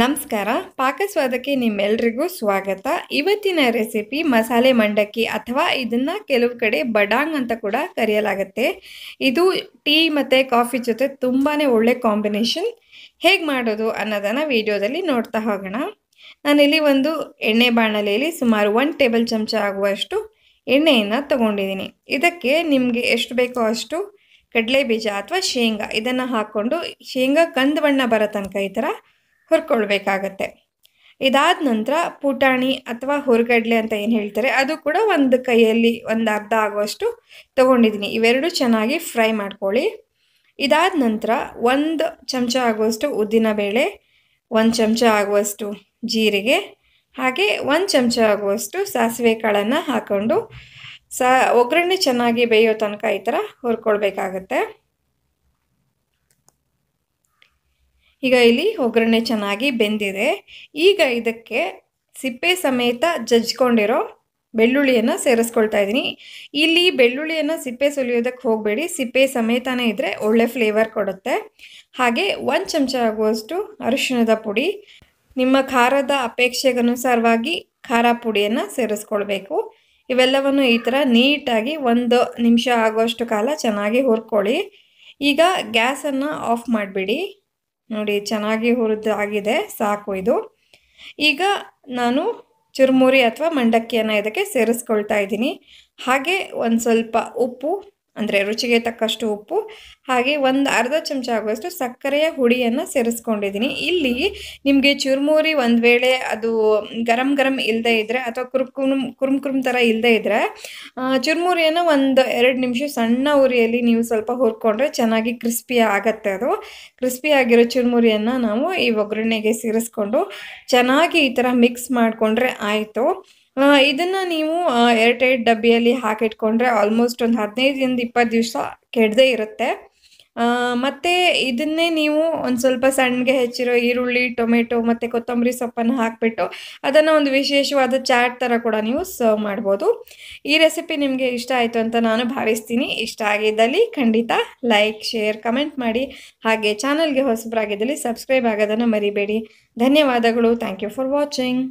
ನಮಸ್ಕಾರ ಪಾಕಸ್ವಾದಕ್ಕೆ ನಿಮ್ಮೆಲ್ರಿಗೂ ಸ್ವಾಗತ ಇವತ್ತಿನ ರೆಸಿಪಿ ಮಸಾಲೆ ಮಂಡಕ್ಕಿ ಅಥವಾ ಇದನ್ನು ಕೆಲವು ಕಡೆ ಬಡಾಂಗ್ ಅಂತ ಕೂಡ ಕರೆಯಲಾಗುತ್ತೆ ಇದು ಟೀ ಮತ್ತು ಕಾಫಿ ಜೊತೆ ತುಂಬಾ ಒಳ್ಳೆ ಕಾಂಬಿನೇಷನ್ ಹೇಗೆ ಮಾಡೋದು ಅನ್ನೋದನ್ನು ವಿಡಿಯೋದಲ್ಲಿ ನೋಡ್ತಾ ಹೋಗೋಣ ನಾನಿಲ್ಲಿ ಒಂದು ಎಣ್ಣೆ ಬಾಣಲೆಯಲ್ಲಿ ಸುಮಾರು ಒನ್ ಟೇಬಲ್ ಚಮಚ ಆಗುವಷ್ಟು ಎಣ್ಣೆಯನ್ನು ತಗೊಂಡಿದ್ದೀನಿ ಇದಕ್ಕೆ ನಿಮಗೆ ಎಷ್ಟು ಬೇಕೋ ಅಷ್ಟು ಕಡಲೆ ಬೀಜ ಅಥವಾ ಶೇಂಗಾ ಇದನ್ನು ಹಾಕ್ಕೊಂಡು ಶೇಂಗಾ ಕಂದು ಬಣ್ಣ ಬರೋ ತನಕ ಈ ಥರ ಹುರ್ಕೊಳ್ಬೇಕಾಗತ್ತೆ ಇದಾದ ನಂತರ ಪುಟಾಣಿ ಅಥವಾ ಹೊರಗಡ್ಲೆ ಅಂತ ಏನು ಹೇಳ್ತಾರೆ ಅದು ಕೂಡ ಒಂದು ಕೈಯಲ್ಲಿ ಒಂದು ಅರ್ಧ ಆಗುವಷ್ಟು ತೊಗೊಂಡಿದ್ದೀನಿ ಇವೆರಡು ಚೆನ್ನಾಗಿ ಫ್ರೈ ಮಾಡ್ಕೊಳ್ಳಿ ಇದಾದ ನಂತರ ಒಂದು ಚಮಚ ಆಗುವಷ್ಟು ಬೇಳೆ ಒಂದು ಚಮಚ ಆಗುವಷ್ಟು ಜೀರಿಗೆ ಹಾಗೆ ಒಂದು ಚಮಚ ಆಗುವಷ್ಟು ಸಾಸಿವೆ ಕಾಳನ್ನು ಹಾಕ್ಕೊಂಡು ಸ ಒಗ್ಗರಣೆ ಚೆನ್ನಾಗಿ ಬೇಯೋ ತನಕ ಈ ಥರ ಹುರ್ಕೊಳ್ಬೇಕಾಗತ್ತೆ ಈಗ ಇಲ್ಲಿ ಒಗ್ಗರಣೆ ಚೆನ್ನಾಗಿ ಬೆಂದಿದೆ ಈಗ ಇದಕ್ಕೆ ಸಿಪ್ಪೆ ಸಮೇತ ಜಜ್ಕೊಂಡಿರೋ ಬೆಳ್ಳುಳ್ಳಿಯನ್ನು ಸೇರಿಸ್ಕೊಳ್ತಾ ಇದ್ದೀನಿ ಇಲ್ಲಿ ಬೆಳ್ಳುಳ್ಳಿಯನ್ನು ಸಿಪ್ಪೆ ಸುಲಿಯೋದಕ್ಕೆ ಹೋಗಬೇಡಿ ಸಿಪ್ಪೆ ಸಮೇತನೇ ಇದ್ದರೆ ಒಳ್ಳೆ ಫ್ಲೇವರ್ ಕೊಡುತ್ತೆ ಹಾಗೆ ಒಂದು ಚಮಚ ಆಗುವಷ್ಟು ಅರಿಶಿಣದ ಪುಡಿ ನಿಮ್ಮ ಖಾರದ ಅಪೇಕ್ಷೆಗನುಸಾರವಾಗಿ ಖಾರ ಪುಡಿಯನ್ನು ಸೇರಿಸ್ಕೊಳ್ಬೇಕು ಇವೆಲ್ಲವನ್ನು ಈ ಥರ ನೀಟಾಗಿ ಒಂದು ನಿಮಿಷ ಆಗುವಷ್ಟು ಕಾಲ ಚೆನ್ನಾಗಿ ಹುರ್ಕೊಳ್ಳಿ ಈಗ ಗ್ಯಾಸನ್ನು ಆಫ್ ಮಾಡಿಬಿಡಿ ನೋಡಿ ಚೆನ್ನಾಗಿ ಹುರಿದಾಗಿದೆ ಸಾಕು ಇದು ಈಗ ನಾನು ಚುರುಮುರಿ ಅಥವಾ ಮಂಡಕ್ಕಿಯನ್ನು ಇದಕ್ಕೆ ಸೇರಿಸ್ಕೊಳ್ತಾ ಇದ್ದೀನಿ ಹಾಗೆ ಒಂದು ಸ್ವಲ್ಪ ಉಪ್ಪು ಅಂದರೆ ರುಚಿಗೆ ತಕ್ಕಷ್ಟು ಉಪ್ಪು ಹಾಗೆ ಒಂದು ಅರ್ಧ ಚಮಚ ಆಗುವಷ್ಟು ಸಕ್ಕರೆಯ ಹುಡಿಯನ್ನು ಸೇರಿಸ್ಕೊಂಡಿದ್ದೀನಿ ಇಲ್ಲಿ ನಿಮಗೆ ಚುರುಮುರಿ ಒಂದು ವೇಳೆ ಅದು ಗರಂ ಗರಂ ಇಲ್ಲದೇ ಇದ್ದರೆ ಅಥವಾ ಕುರುಮ್ ಕುರುಮ್ ಕುರುಮ್ ಕುರುಮ್ ಥರ ಇಲ್ಲದೆ ಇದ್ದರೆ ಚುರುಮುರಿಯನ್ನು ಒಂದು ಎರಡು ನಿಮಿಷ ಸಣ್ಣ ಉರಿಯಲ್ಲಿ ನೀವು ಸ್ವಲ್ಪ ಹುರ್ಕೊಂಡ್ರೆ ಚೆನ್ನಾಗಿ ಕ್ರಿಸ್ಪಿ ಆಗತ್ತೆ ಅದು ಕ್ರಿಸ್ಪಿ ಆಗಿರೋ ಚುರುಮುರಿಯನ್ನು ನಾವು ಈ ಒಗ್ಗರಣೆಗೆ ಸೇರಿಸ್ಕೊಂಡು ಚೆನ್ನಾಗಿ ಈ ಥರ ಮಿಕ್ಸ್ ಮಾಡಿಕೊಂಡ್ರೆ ಆಯಿತು ಇದನ್ನು ನೀವು ಏರ್ ಡಬ್ಬಿಯಲ್ಲಿ ಹಾಕಿಟ್ಕೊಂಡ್ರೆ ಆಲ್ಮೋಸ್ಟ್ ಒಂದು ಹದಿನೈದರಿಂದ ಇಪ್ಪತ್ತು ದಿವಸ ಕೆಡದೇ ಇರುತ್ತೆ ಮತ್ತು ಇದನ್ನೇ ನೀವು ಒಂದು ಸ್ವಲ್ಪ ಸಣ್ಣಗೆ ಹೆಚ್ಚಿರೋ ಈರುಳ್ಳಿ ಟೊಮೆಟೊ ಮತ್ತು ಕೊತ್ತಂಬರಿ ಸೊಪ್ಪನ್ನು ಹಾಕಿಬಿಟ್ಟು ಅದನ್ನು ಒಂದು ವಿಶೇಷವಾದ ಚಾಟ್ ಥರ ಕೂಡ ನೀವು ಸರ್ವ್ ಮಾಡ್ಬೋದು ಈ ರೆಸಿಪಿ ನಿಮಗೆ ಇಷ್ಟ ಆಯಿತು ಅಂತ ನಾನು ಭಾವಿಸ್ತೀನಿ ಇಷ್ಟ ಆಗಿದ್ದಲ್ಲಿ ಖಂಡಿತ ಲೈಕ್ ಶೇರ್ ಕಮೆಂಟ್ ಮಾಡಿ ಹಾಗೆ ಚಾನಲ್ಗೆ ಹೊಸಬರಾಗಿದ್ದಲ್ಲಿ ಸಬ್ಸ್ಕ್ರೈಬ್ ಆಗೋದನ್ನು ಮರಿಬೇಡಿ ಧನ್ಯವಾದಗಳು ಥ್ಯಾಂಕ್ ಯು ಫಾರ್ ವಾಚಿಂಗ್